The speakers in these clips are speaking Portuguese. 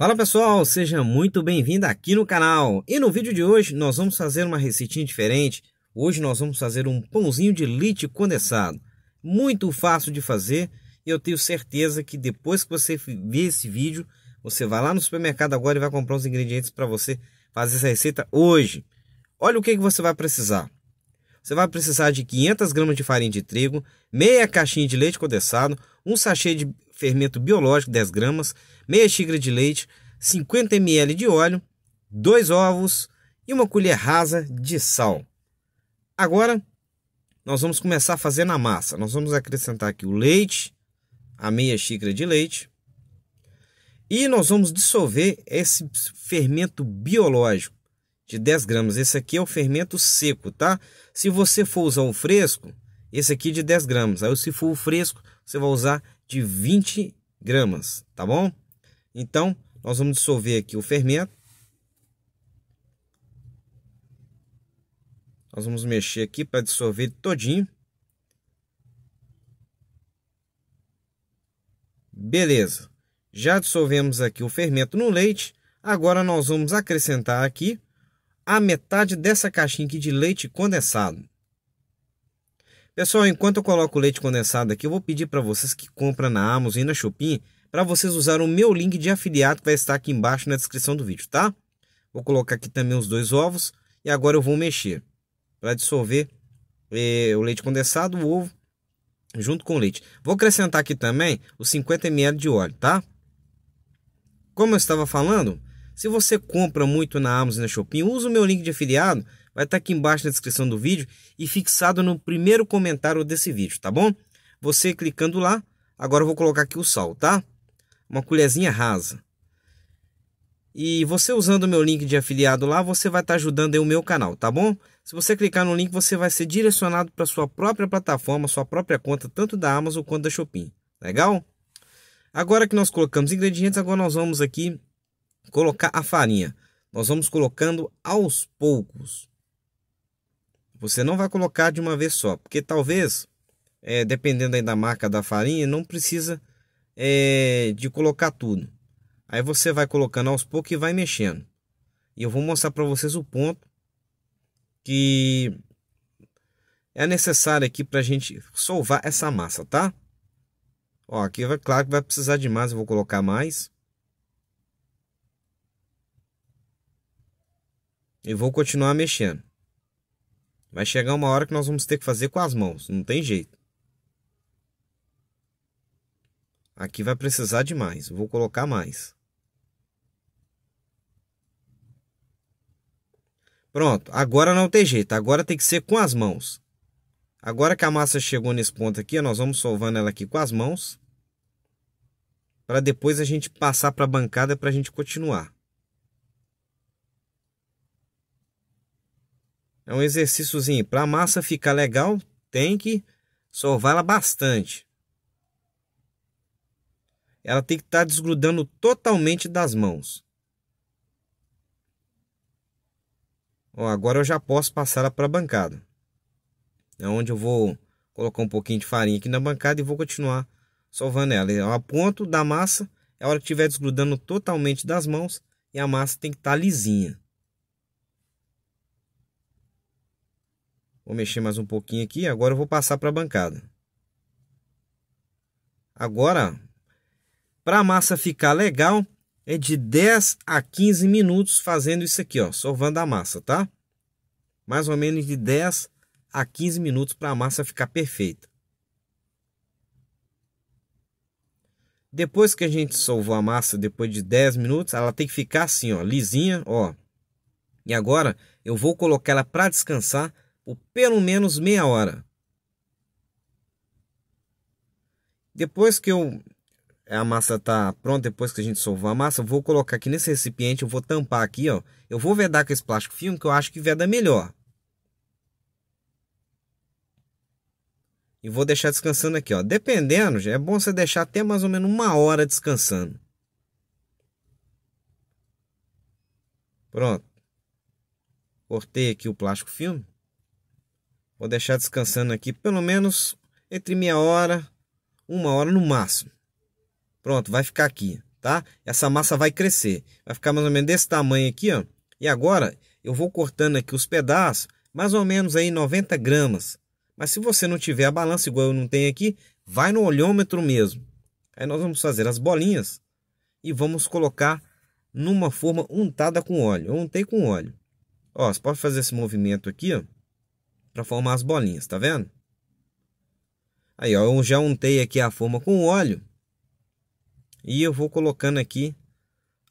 Fala pessoal, seja muito bem-vindo aqui no canal. E no vídeo de hoje nós vamos fazer uma receitinha diferente. Hoje nós vamos fazer um pãozinho de leite condensado. Muito fácil de fazer e eu tenho certeza que depois que você ver esse vídeo, você vai lá no supermercado agora e vai comprar os ingredientes para você fazer essa receita hoje. Olha o que, que você vai precisar. Você vai precisar de 500 gramas de farinha de trigo, meia caixinha de leite condensado, um sachê de fermento biológico 10 gramas, meia xícara de leite, 50 ml de óleo, dois ovos e uma colher rasa de sal. Agora nós vamos começar fazendo a massa. Nós vamos acrescentar aqui o leite, a meia xícara de leite, e nós vamos dissolver esse fermento biológico de 10 gramas. Esse aqui é o fermento seco, tá? Se você for usar o fresco, esse aqui é de 10 gramas. Aí se for o fresco, você vai usar de 20 gramas, tá bom? Então, nós vamos dissolver aqui o fermento. Nós vamos mexer aqui para dissolver todinho. Beleza. Já dissolvemos aqui o fermento no leite. Agora nós vamos acrescentar aqui a metade dessa caixinha aqui de leite condensado. Pessoal, enquanto eu coloco o leite condensado aqui, eu vou pedir para vocês que compram na Amazon e na Shopee para vocês usarem o meu link de afiliado que vai estar aqui embaixo na descrição do vídeo, tá? Vou colocar aqui também os dois ovos e agora eu vou mexer para dissolver eh, o leite condensado, o ovo junto com o leite. Vou acrescentar aqui também os 50 ml de óleo, tá? Como eu estava falando, se você compra muito na Amazon e na Shopee, usa o meu link de afiliado vai estar tá aqui embaixo na descrição do vídeo e fixado no primeiro comentário desse vídeo, tá bom? Você clicando lá, agora eu vou colocar aqui o sal, tá? Uma colherzinha rasa. E você usando o meu link de afiliado lá, você vai estar tá ajudando o meu canal, tá bom? Se você clicar no link, você vai ser direcionado para sua própria plataforma, sua própria conta, tanto da Amazon quanto da Shopping. Legal? Agora que nós colocamos ingredientes, agora nós vamos aqui colocar a farinha. Nós vamos colocando aos poucos. Você não vai colocar de uma vez só, porque talvez, é, dependendo aí da marca da farinha, não precisa é, de colocar tudo. Aí você vai colocando aos poucos e vai mexendo. E eu vou mostrar para vocês o ponto que é necessário aqui para a gente solvar essa massa, tá? Ó, aqui vai, claro que vai precisar de mais, eu vou colocar mais. E vou continuar mexendo. Vai chegar uma hora que nós vamos ter que fazer com as mãos, não tem jeito. Aqui vai precisar de mais, vou colocar mais. Pronto, agora não tem jeito, agora tem que ser com as mãos. Agora que a massa chegou nesse ponto aqui, nós vamos solvando ela aqui com as mãos. Para depois a gente passar para a bancada para a gente continuar. É um exercíciozinho. Para a massa ficar legal, tem que sová-la bastante. Ela tem que estar tá desgrudando totalmente das mãos. Ó, agora eu já posso passar ela para a bancada. É onde eu vou colocar um pouquinho de farinha aqui na bancada e vou continuar solvando ela. A ponto da massa, é a hora que estiver desgrudando totalmente das mãos e a massa tem que estar tá lisinha. Vou mexer mais um pouquinho aqui. Agora eu vou passar para a bancada. Agora, para a massa ficar legal, é de 10 a 15 minutos fazendo isso aqui, ó, sovando a massa, tá? Mais ou menos de 10 a 15 minutos para a massa ficar perfeita. Depois que a gente solvou a massa, depois de 10 minutos, ela tem que ficar assim, ó, lisinha, ó. E agora eu vou colocar ela para descansar por pelo menos meia hora. Depois que eu é, a massa tá pronta, depois que a gente solvou a massa, eu vou colocar aqui nesse recipiente, eu vou tampar aqui, ó. Eu vou vedar com esse plástico filme que eu acho que veda melhor. E vou deixar descansando aqui, ó. Dependendo, é bom você deixar até mais ou menos uma hora descansando. Pronto. Cortei aqui o plástico filme. Vou deixar descansando aqui pelo menos entre meia hora, uma hora no máximo. Pronto, vai ficar aqui, tá? Essa massa vai crescer. Vai ficar mais ou menos desse tamanho aqui, ó. E agora eu vou cortando aqui os pedaços, mais ou menos aí 90 gramas. Mas se você não tiver a balança igual eu não tenho aqui, vai no olhômetro mesmo. Aí nós vamos fazer as bolinhas e vamos colocar numa forma untada com óleo. Eu untei com óleo. Ó, você pode fazer esse movimento aqui, ó para formar as bolinhas, tá vendo? Aí, ó, eu já untei aqui a forma com óleo. E eu vou colocando aqui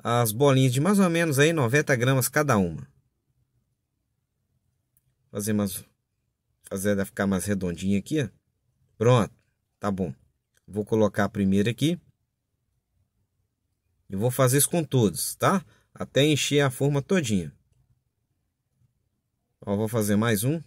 as bolinhas de mais ou menos aí 90 gramas cada uma. Fazer mais fazer ela ficar mais redondinha aqui, ó. Pronto, tá bom. Vou colocar a primeira aqui. E vou fazer isso com todos, tá? Até encher a forma todinha. Ó, vou fazer mais um.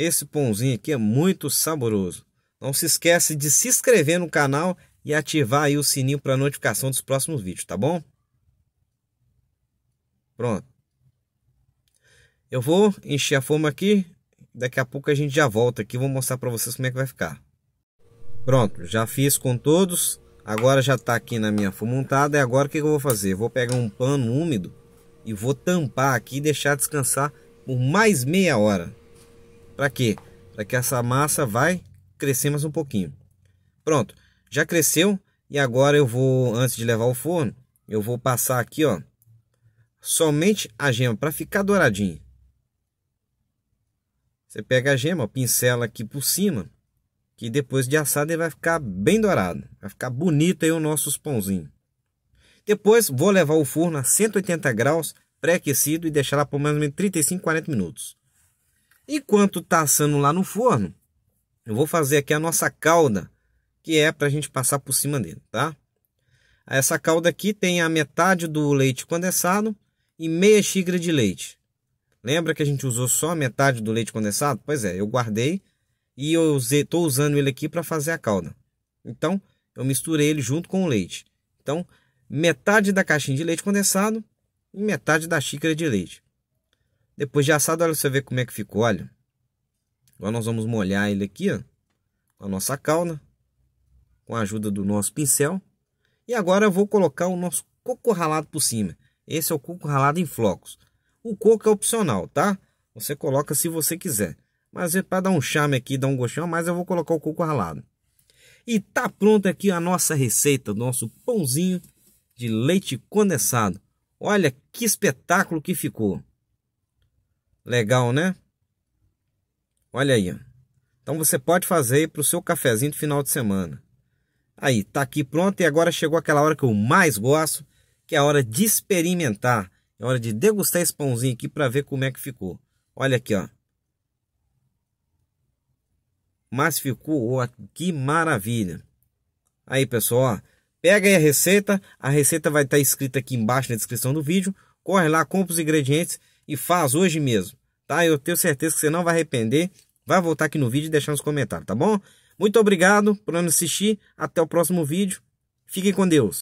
Esse pãozinho aqui é muito saboroso. Não se esquece de se inscrever no canal e ativar aí o sininho para notificação dos próximos vídeos, tá bom? Pronto. Eu vou encher a forma aqui, daqui a pouco a gente já volta aqui, vou mostrar para vocês como é que vai ficar. Pronto, já fiz com todos, agora já está aqui na minha forma montada. e agora o que eu vou fazer? Vou pegar um pano úmido e vou tampar aqui e deixar descansar por mais meia hora. Para quê? Para que essa massa vai crescer mais um pouquinho. Pronto, já cresceu e agora eu vou, antes de levar ao forno, eu vou passar aqui, ó, somente a gema para ficar douradinho Você pega a gema, ó, pincela aqui por cima, que depois de assado ele vai ficar bem dourado, vai ficar bonito aí o nosso pãozinho. Depois vou levar o forno a 180 graus pré-aquecido e deixar lá por mais ou menos 35, 40 minutos. Enquanto está assando lá no forno, eu vou fazer aqui a nossa calda, que é para a gente passar por cima dele, tá? Essa calda aqui tem a metade do leite condensado e meia xícara de leite. Lembra que a gente usou só a metade do leite condensado? Pois é, eu guardei e eu estou usando ele aqui para fazer a calda. Então, eu misturei ele junto com o leite. Então, metade da caixinha de leite condensado e metade da xícara de leite. Depois de assado, olha você ver como é que ficou, olha. Agora nós vamos molhar ele aqui, ó, com a nossa calda, com a ajuda do nosso pincel. E agora eu vou colocar o nosso coco ralado por cima. Esse é o coco ralado em flocos. O coco é opcional, tá? Você coloca se você quiser. Mas é para dar um charme aqui, dar um gostinho, mas eu vou colocar o coco ralado. E tá pronta aqui a nossa receita, o nosso pãozinho de leite condensado. Olha que espetáculo que ficou! Legal, né? Olha aí. Então você pode fazer para o seu cafezinho de final de semana. Aí, tá aqui pronto e agora chegou aquela hora que eu mais gosto, que é a hora de experimentar. É hora de degustar esse pãozinho aqui para ver como é que ficou. Olha aqui, ó. Mas ficou, ó, que maravilha. Aí, pessoal, ó, pega aí a receita. A receita vai estar tá escrita aqui embaixo na descrição do vídeo. Corre lá, compra os ingredientes e faz hoje mesmo tá? Eu tenho certeza que você não vai arrepender. Vai voltar aqui no vídeo e deixar nos comentários, tá bom? Muito obrigado por assistir. Até o próximo vídeo. Fiquem com Deus.